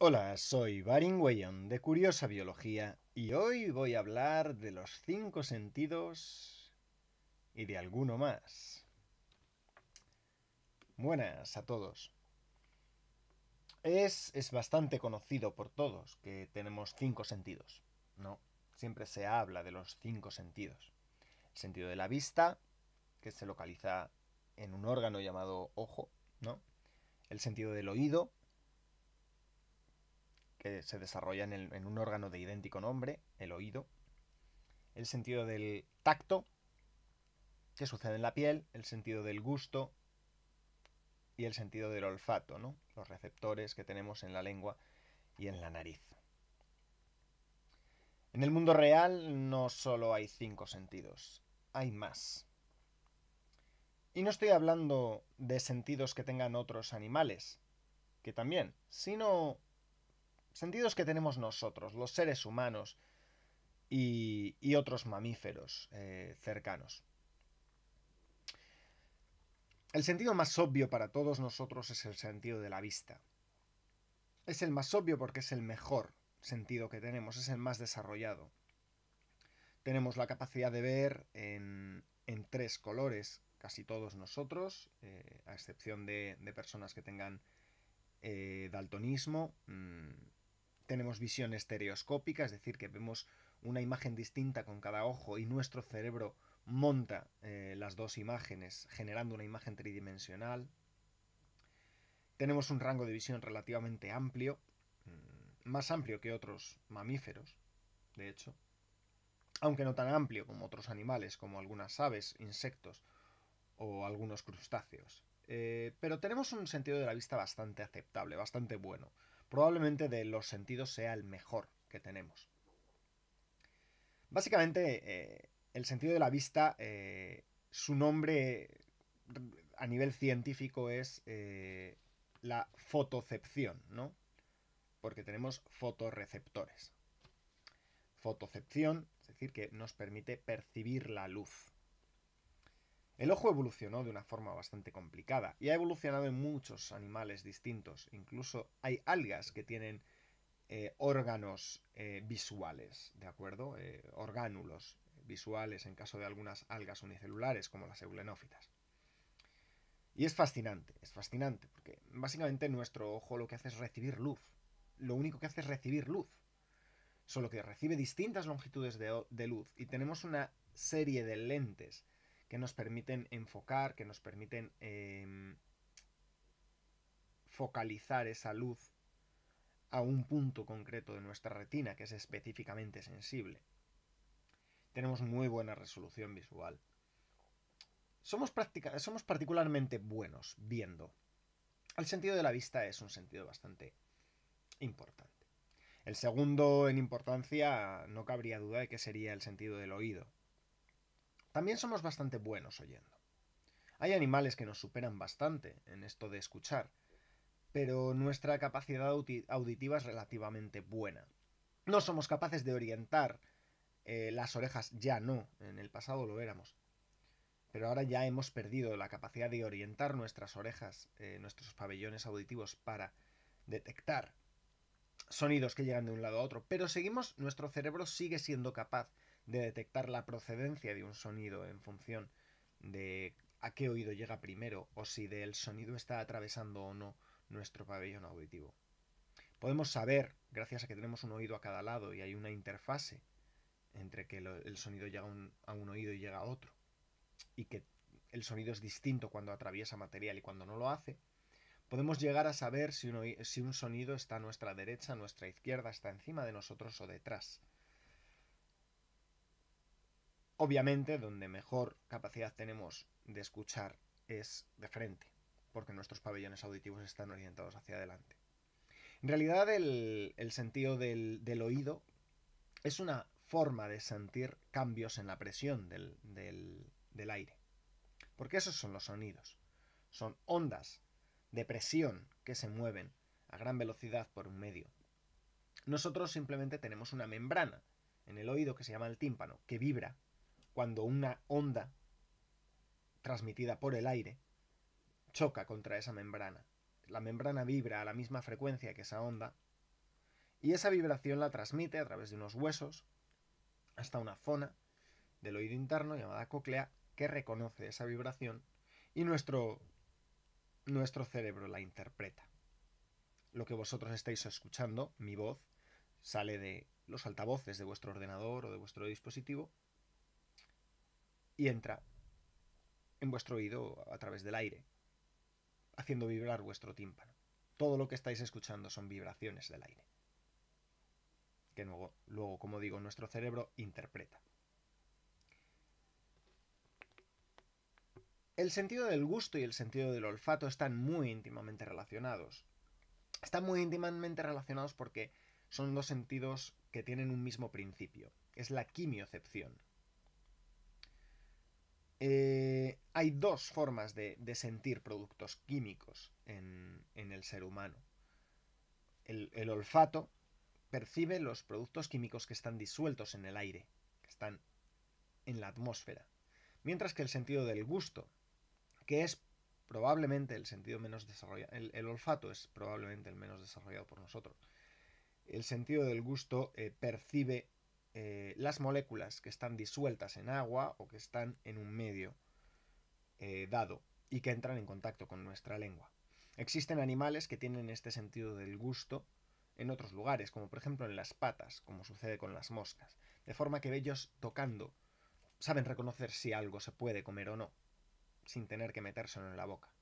Hola, soy Barin Weyon de Curiosa Biología y hoy voy a hablar de los cinco sentidos y de alguno más. Buenas a todos. Es, es bastante conocido por todos que tenemos cinco sentidos, ¿no? Siempre se habla de los cinco sentidos. El sentido de la vista, que se localiza en un órgano llamado ojo, ¿no? El sentido del oído, que se desarrolla en, un órgano de idéntico nombre, el oído, el sentido del tacto, que sucede en la piel, el sentido del gusto y el sentido del olfato, ¿no? los receptores que tenemos en la lengua y en la nariz. En el mundo real no solo hay cinco sentidos, hay más. Y no estoy hablando de sentidos que tengan otros animales, que también, sino sentidos que tenemos nosotros, los seres humanos y, otros mamíferos eh, cercanos. El sentido más obvio para todos nosotros es el sentido de la vista. Es el más obvio porque es el mejor sentido que tenemos, es el más desarrollado. Tenemos la capacidad de ver en, tres colores, casi todos nosotros, eh, a excepción de, personas que tengan eh, daltonismo, mm, tenemos visión estereoscópica, es decir, que vemos una imagen distinta con cada ojo y nuestro cerebro monta eh, las dos imágenes generando una imagen tridimensional. Tenemos un rango de visión relativamente amplio, mm, más amplio que otros mamíferos, de hecho, aunque no tan amplio como otros animales, como algunas aves, insectos o algunos crustáceos. Eh, pero tenemos un sentido de la vista bastante aceptable, bastante bueno probablemente de los sentidos sea el mejor que tenemos. Básicamente, eh, el sentido de la vista, eh, su nombre a nivel científico es eh, la fotocepción, ¿no? Porque tenemos fotorreceptores. Fotocepción, es decir, que nos permite percibir la luz. El ojo evolucionó de una forma bastante complicada y ha evolucionado en muchos animales distintos. Incluso hay algas que tienen eh, órganos eh, visuales, ¿de acuerdo? Eh, orgánulos visuales en caso de algunas algas unicelulares como las eulenófitas. Y es fascinante, es fascinante, porque básicamente nuestro ojo lo que hace es recibir luz. Lo único que hace es recibir luz. Solo que recibe distintas longitudes de, de luz y tenemos una serie de lentes que nos permiten enfocar, que nos permiten em, focalizar esa luz a un punto concreto de nuestra retina que es específicamente sensible. Tenemos muy buena resolución visual. Somos, somos particularmente buenos viendo. El sentido de la vista es un sentido bastante importante. El segundo en importancia no cabría duda de que sería el sentido del oído. También somos bastante buenos oyendo. Hay animales que nos superan bastante en esto de escuchar, pero nuestra capacidad auditiva es relativamente buena. No somos capaces de orientar eh, las orejas, ya no, en el pasado lo éramos. Pero ahora ya hemos perdido la capacidad de orientar nuestras orejas, eh, nuestros pabellones auditivos para detectar sonidos que llegan de un lado a otro. Pero seguimos, nuestro cerebro sigue siendo capaz de detectar la procedencia de un sonido en función de a qué oído llega primero o si del sonido está atravesando o no nuestro pabellón auditivo. Podemos saber, gracias a que tenemos un oído a cada lado y hay una interfase entre que el sonido llega a un oído y llega a otro, y que el sonido es distinto cuando atraviesa material y cuando no lo hace, podemos llegar a saber si un, si un sonido está a nuestra derecha, a nuestra izquierda, está encima de nosotros o detrás. Obviamente, donde mejor capacidad tenemos de escuchar es de frente, porque nuestros pabellones auditivos están orientados hacia adelante. En realidad, el, sentido del, oído es una forma de sentir cambios en la presión del aire, porque esos son los sonidos. Son ondas de presión que se mueven a gran velocidad por un medio. Nosotros simplemente tenemos una membrana en el oído que se llama el tímpano, que vibra cuando una onda transmitida por el aire choca contra esa membrana. La membrana vibra a la misma frecuencia que esa onda y esa vibración la transmite a través de unos huesos hasta una zona del oído interno llamada cóclea que reconoce esa vibración y nuestro, nuestro cerebro la interpreta. Lo que vosotros estáis escuchando, mi voz, sale de los altavoces de vuestro ordenador o de vuestro dispositivo y entra en vuestro oído a través del aire, haciendo vibrar vuestro tímpano. Todo lo que estáis escuchando son vibraciones del aire. Que luego, como digo, nuestro cerebro interpreta. El sentido del gusto y el sentido del olfato están muy íntimamente relacionados. Están muy íntimamente relacionados porque son dos sentidos que tienen un mismo principio. Es la quimiocepción. Eh, hay dos formas de, sentir productos químicos en, el ser humano. El, olfato percibe los productos químicos que están disueltos en el aire, que están en la atmósfera, mientras que el sentido del gusto, que es probablemente el sentido menos desarrollado, el, olfato es probablemente el menos desarrollado por nosotros. El sentido del gusto eh, percibe eh, las moléculas que están disueltas en agua o que están en un medio eh, dado y que entran en contacto con nuestra lengua. Existen animales que tienen este sentido del gusto en otros lugares, como por ejemplo en las patas, como sucede con las moscas, de forma que ellos tocando saben reconocer si algo se puede comer o no, sin tener que metérselo en la boca.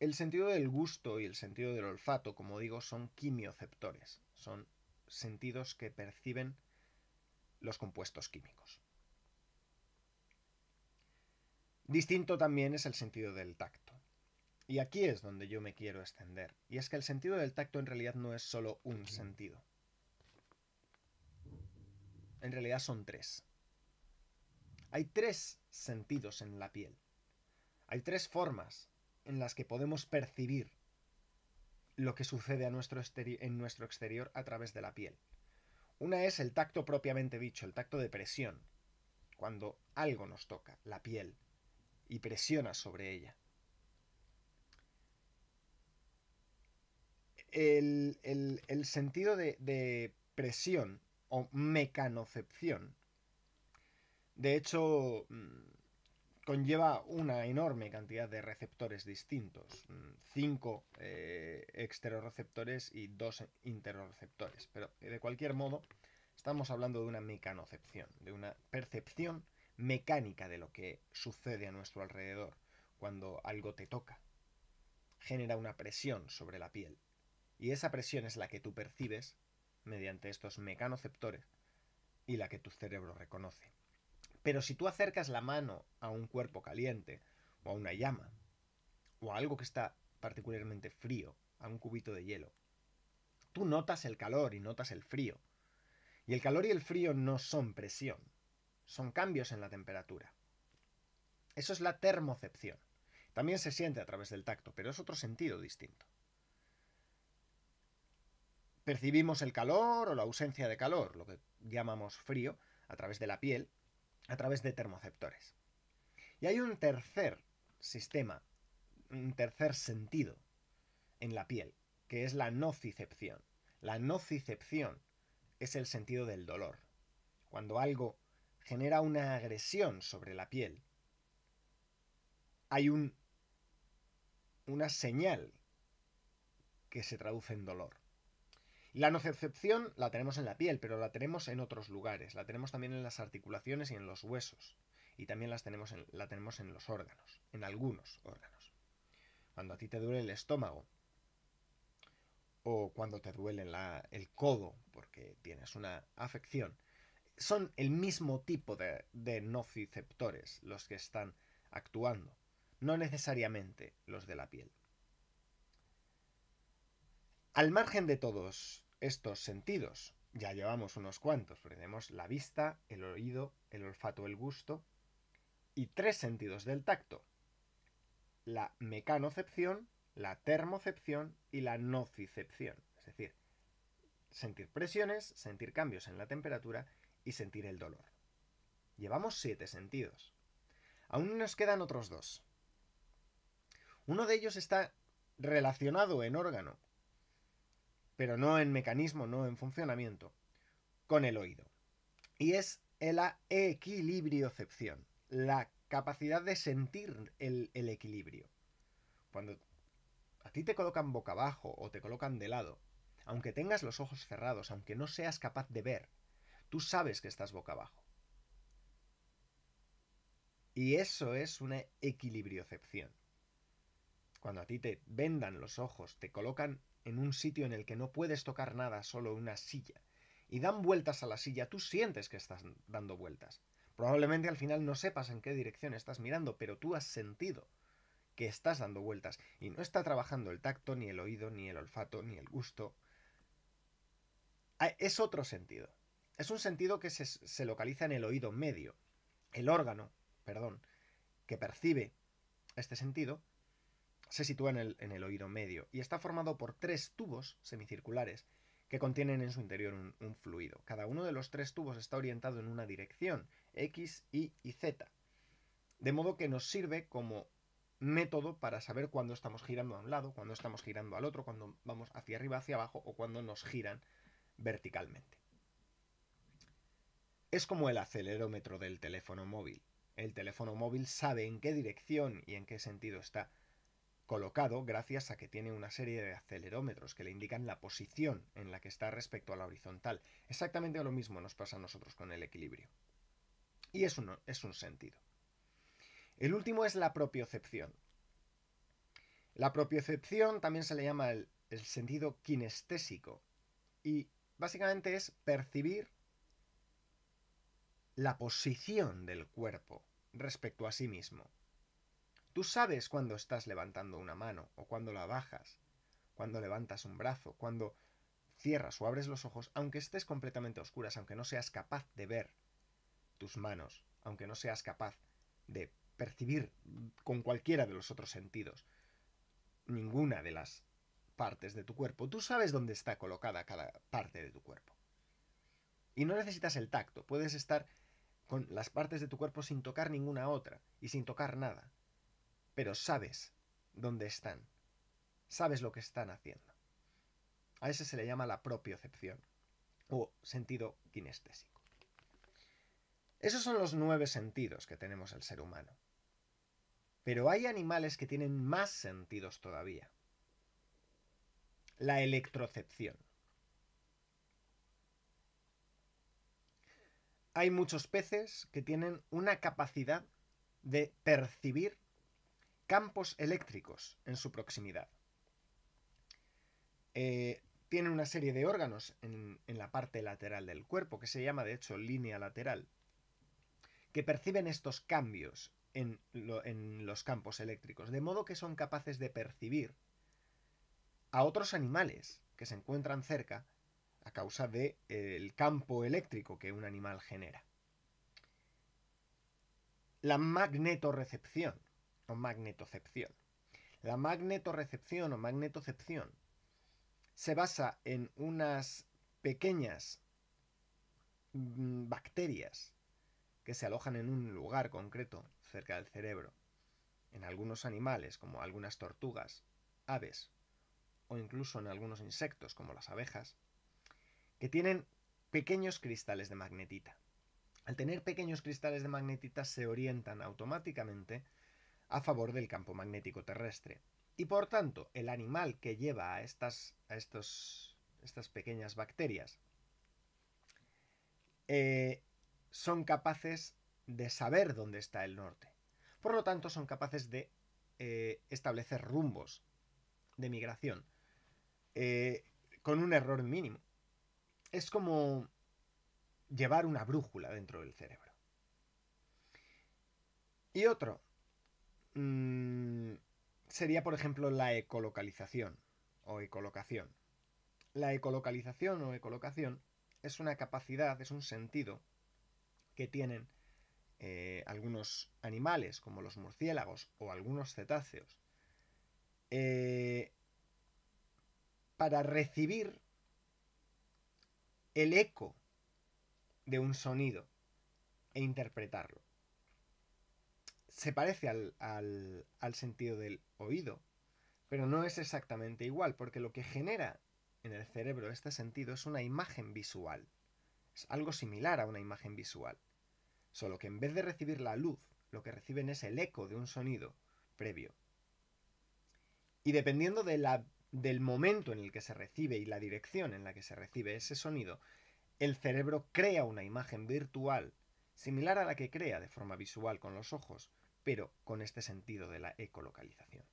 El sentido del gusto y el sentido del olfato, como digo, son quimioceptores, son sentidos que perciben los compuestos químicos. Distinto también es el sentido del tacto. Y aquí es donde yo me quiero extender. Y es que el sentido del tacto en realidad no es solo un sentido. En realidad son tres. Hay tres sentidos en la piel. Hay tres formas en las que podemos percibir lo que sucede a nuestro en nuestro exterior a través de la piel. Una es el tacto propiamente dicho, el tacto de presión, cuando algo nos toca, la piel, y presiona sobre ella. El, sentido de, de presión o mecanocepción, de hecho, mm, conlleva una enorme cantidad de receptores distintos, mm, cinco eh, exterorreceptores y dos interorreceptores. Pero eh, de cualquier modo, estamos hablando de una mecanocepción, de una percepción mecánica de lo que sucede a nuestro alrededor cuando algo te toca. Genera una presión sobre la piel. Y esa presión es la que tú percibes mediante estos mecanoceptores y la que tu cerebro reconoce. Pero si tú acercas la mano a un cuerpo caliente, o a una llama, o a algo que está particularmente frío, a un cubito de hielo, tú notas el calor y notas el frío. Y el calor y el frío no son presión, son cambios en la temperatura. Eso es la termocepción. También se siente a través del tacto, pero es otro sentido distinto. Percibimos el calor o la ausencia de calor, lo que llamamos frío, a través de la piel, a través de termoceptores. Y hay un tercer sistema, un tercer sentido en la piel, que es la nocicepción. La nocicepción es el sentido del dolor. Cuando algo genera una agresión sobre la piel, hay un, una señal que se traduce en dolor. La nocicepción la tenemos en la piel, pero la tenemos en otros lugares, la tenemos también en las articulaciones y en los huesos, y también las tenemos la tenemos en los órganos, en algunos órganos. Cuando a ti te duele el estómago, o cuando te duele el codo porque tienes una afección, son el mismo tipo de, de nociceptores los que están actuando, no necesariamente los de la piel. Al margen de todos estos sentidos, ya llevamos unos cuantos, tenemos la vista, el oído, el olfato, el gusto y tres sentidos del tacto. La mecanocepción, la termocepción y la nocicepción. Es decir, sentir presiones, sentir cambios en la temperatura y sentir el dolor. Llevamos siete sentidos. Aún nos quedan otros dos. Uno de ellos está relacionado en órgano pero no en mecanismo, no en funcionamiento, con el oído. Y es la equilibriocepción, la capacidad de sentir el, el equilibrio. Cuando a ti te colocan boca abajo o te colocan de lado, aunque tengas los ojos cerrados, aunque no seas capaz de ver, tú sabes que estás boca abajo. Y eso es una equilibriocepción. Cuando a ti te vendan los ojos, te colocan en un sitio en el que no puedes tocar nada, solo una silla, y dan vueltas a la silla, tú sientes que estás dando vueltas. Probablemente al final no sepas en qué dirección estás mirando, pero tú has sentido que estás dando vueltas y no está trabajando el tacto, ni el oído, ni el olfato, ni el gusto. Ah, es otro sentido. Es un sentido que se, se localiza en el oído medio, el órgano, perdón, que percibe este sentido, se sitúa en el, oído medio y está formado por tres tubos semicirculares que contienen en su interior un, fluido. Cada uno de los tres tubos está orientado en una dirección, X, Y y Z. De modo que nos sirve como método para saber cuándo estamos girando a un lado, cuándo estamos girando al otro, cuando vamos hacia arriba, hacia abajo o cuando nos giran verticalmente. Es como el acelerómetro del teléfono móvil. El teléfono móvil sabe en qué dirección y en qué sentido está colocado gracias a que tiene una serie de acelerómetros que le indican la posición en la que está respecto a la horizontal. Exactamente lo mismo nos pasa a nosotros con el equilibrio. Y eso es un sentido. El último es la propiocepción. La propiocepción también se le llama el sentido kinestésico y básicamente es percibir la posición del cuerpo respecto a sí mismo. Tú sabes cuando estás levantando una mano o cuando la bajas, cuando levantas un brazo, cuando cierras o abres los ojos, aunque estés completamente oscuras, aunque no seas capaz de ver tus manos, aunque no seas capaz de percibir con cualquiera de los otros sentidos ninguna de las partes de tu cuerpo, tú sabes dónde está colocada cada parte de tu cuerpo. Y no necesitas el tacto, puedes estar con las partes de tu cuerpo sin tocar ninguna otra y sin tocar nada pero sabes dónde están, sabes lo que están haciendo. A ese se le llama la propiocepción o sentido kinestésico. Esos son los nueve sentidos que tenemos el ser humano. Pero hay animales que tienen más sentidos todavía. La electrocepción. Hay muchos peces que tienen una capacidad de percibir campos eléctricos en su proximidad. Eh, Tienen una serie de órganos en, la parte lateral del cuerpo, que se llama de hecho línea lateral, que perciben estos cambios en, los campos eléctricos, de modo que son capaces de percibir a otros animales que se encuentran cerca a causa del de, eh, campo eléctrico que un animal genera. La magnetorrecepción magnetocepción. La magnetorecepción o magnetocepción se basa en unas pequeñas mm, bacterias que se alojan en un lugar concreto cerca del cerebro, en algunos animales como algunas tortugas, aves o incluso en algunos insectos como las abejas, que tienen pequeños cristales de magnetita. Al tener pequeños cristales de magnetita se orientan automáticamente a favor del campo magnético terrestre. Y por tanto, el animal que lleva a estas, a estos, estas pequeñas bacterias eh, son capaces de saber dónde está el norte. Por lo tanto, son capaces de eh, establecer rumbos de migración eh, con un error mínimo. Es como llevar una brújula dentro del cerebro. Y otro Mm, sería, por ejemplo, la ecolocalización o ecolocación. La ecolocalización o ecolocación es una capacidad, es un sentido que tienen eh, algunos animales, como los murciélagos o algunos cetáceos, eh, para recibir el eco de un sonido e interpretarlo se parece al, sentido del oído, pero no es exactamente igual, porque lo que genera en el cerebro este sentido es una imagen visual. Es algo similar a una imagen visual. Solo que en vez de recibir la luz, lo que reciben es el eco de un sonido previo. Y dependiendo de la, del momento en el que se recibe y la dirección en la que se recibe ese sonido, el cerebro crea una imagen virtual, similar a la que crea de forma visual con los ojos, pero con este sentido de la ecolocalización.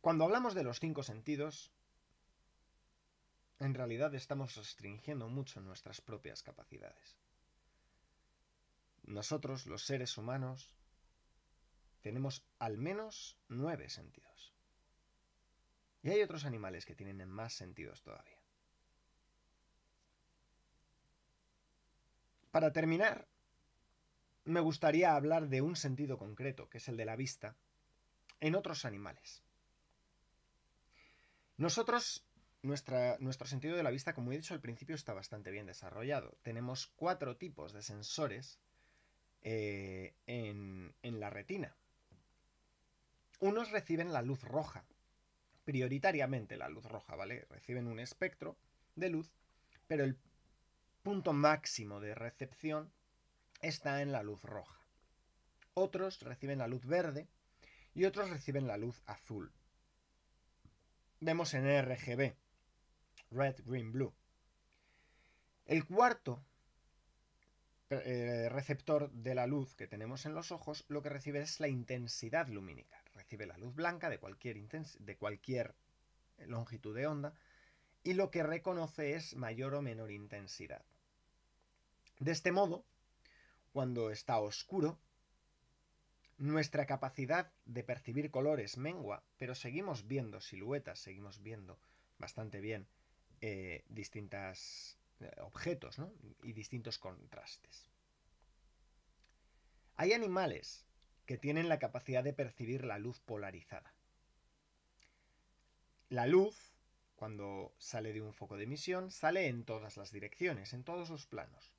Cuando hablamos de los cinco sentidos, en realidad estamos restringiendo mucho nuestras propias capacidades. Nosotros, los seres humanos, tenemos al menos nueve sentidos. Y hay otros animales que tienen más sentidos todavía. Para terminar, me gustaría hablar de un sentido concreto, que es el de la vista, en otros animales. Nosotros, nuestro sentido de la vista, como he dicho al principio, está bastante bien desarrollado. Tenemos cuatro tipos de sensores eh, en, en la retina. Unos reciben la luz roja, prioritariamente la luz roja, ¿vale? Reciben un espectro de luz, pero el punto máximo de recepción está en la luz roja. Otros reciben la luz verde y otros reciben la luz azul. Vemos en RGB, red, green, blue. El cuarto eh, receptor de la luz que tenemos en los ojos lo que recibe es la intensidad lumínica. Recibe la luz blanca de cualquier, de cualquier longitud de onda y lo que reconoce es mayor o menor intensidad. De este modo, cuando está oscuro, nuestra capacidad de percibir colores mengua, pero seguimos viendo siluetas, seguimos viendo bastante bien eh, distintos eh, objetos y distintos contrastes. Hay animales que tienen la capacidad de percibir la luz polarizada. La luz cuando sale de un foco de emisión, sale en todas las direcciones, en todos los planos.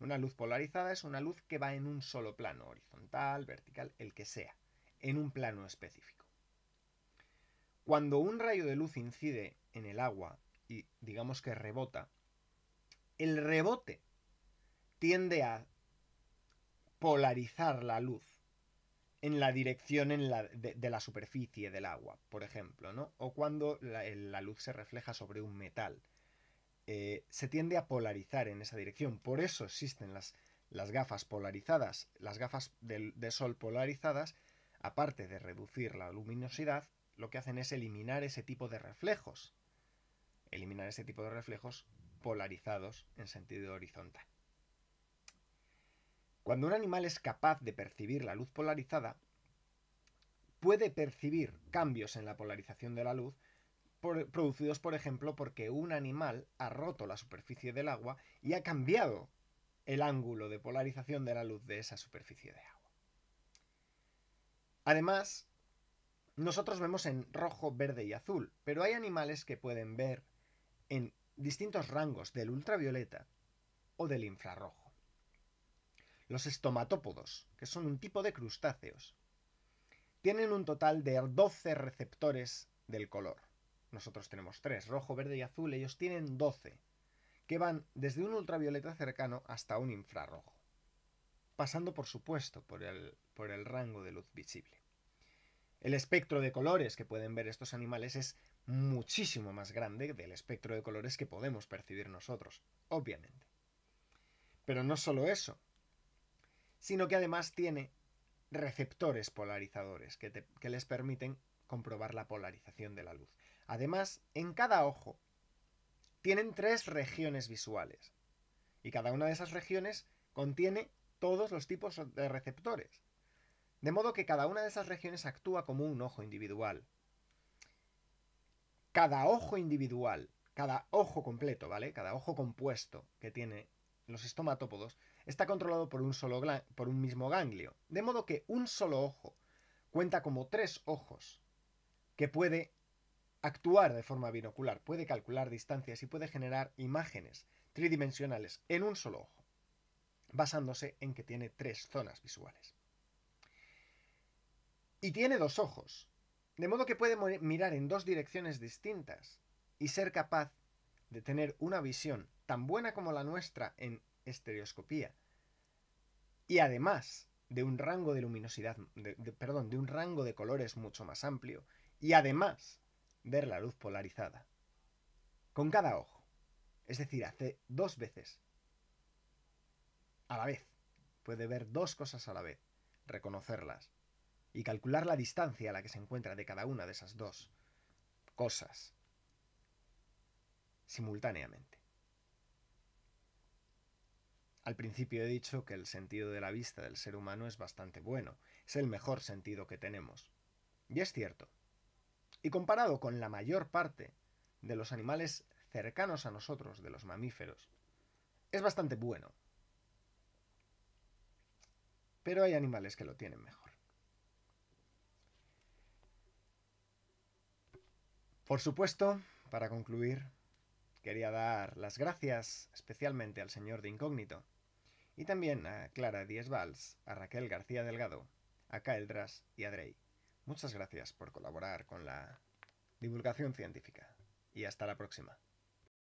Una luz polarizada es una luz que va en un solo plano, horizontal, vertical, el que sea, en un plano específico. Cuando un rayo de luz incide en el agua y digamos que rebota, el rebote tiende a polarizar la luz en la dirección de, la superficie del agua, por ejemplo, ¿no? O cuando la, luz se refleja sobre un metal. Eh, se tiende a polarizar en esa dirección. Por eso existen las, las gafas polarizadas, las gafas de, de sol polarizadas, aparte de reducir la luminosidad, lo que hacen es eliminar ese tipo de reflejos. Eliminar ese tipo de reflejos polarizados en sentido horizontal. Cuando un animal es capaz de percibir la luz polarizada, puede percibir cambios en la polarización de la luz producidos, por ejemplo, porque un animal ha roto la superficie del agua y ha cambiado el ángulo de polarización de la luz de esa superficie de agua. Además, nosotros vemos en rojo, verde y azul, pero hay animales que pueden ver en distintos rangos del ultravioleta o del infrarrojo los estomatópodos, que son un tipo de crustáceos. Tienen un total de 12 receptores del color. Nosotros tenemos 3, rojo, verde y azul, ellos tienen 12, que van desde un ultravioleta cercano hasta un infrarrojo, pasando por supuesto por el, por el rango de luz visible. El espectro de colores que pueden ver estos animales es muchísimo más grande del espectro de colores que podemos percibir nosotros, obviamente. Pero no solo eso, sino que además tiene receptores polarizadores que, les permiten comprobar la polarización de la luz. Además, en cada ojo tienen tres regiones visuales y cada una de esas regiones contiene todos los tipos de receptores. De modo que cada una de esas regiones actúa como un ojo individual. Cada ojo individual, cada ojo completo, ¿vale? Cada ojo compuesto que tiene los estomatópodos está controlado por un, solo por un mismo ganglio, de modo que un solo ojo cuenta como tres ojos que puede actuar de forma binocular, puede calcular distancias y puede generar imágenes tridimensionales en un solo ojo, basándose en que tiene tres zonas visuales. Y tiene dos ojos, de modo que puede mirar en dos direcciones distintas y ser capaz de tener una visión tan buena como la nuestra en estereoscopía. Y además de un rango de luminosidad, de, perdón, de un rango de colores mucho más amplio. Y además ver la luz polarizada. Con cada ojo. Es decir, hace dos veces. A la vez. Puede ver dos cosas a la vez. Reconocerlas. Y calcular la distancia a la que se encuentra de cada una de esas dos cosas simultáneamente. Al principio he dicho que el sentido de la vista del ser humano es bastante bueno, es el mejor sentido que tenemos. Y es cierto. Y comparado con la mayor parte de los animales cercanos a nosotros, de los mamíferos, es bastante bueno. Pero hay animales que lo tienen mejor. Por supuesto, para concluir, quería dar las gracias especialmente al señor de Incógnito, y también a Clara Díez Valls, a Raquel García Delgado, a Dras y a Drey. Muchas gracias por colaborar con la divulgación científica y hasta la próxima.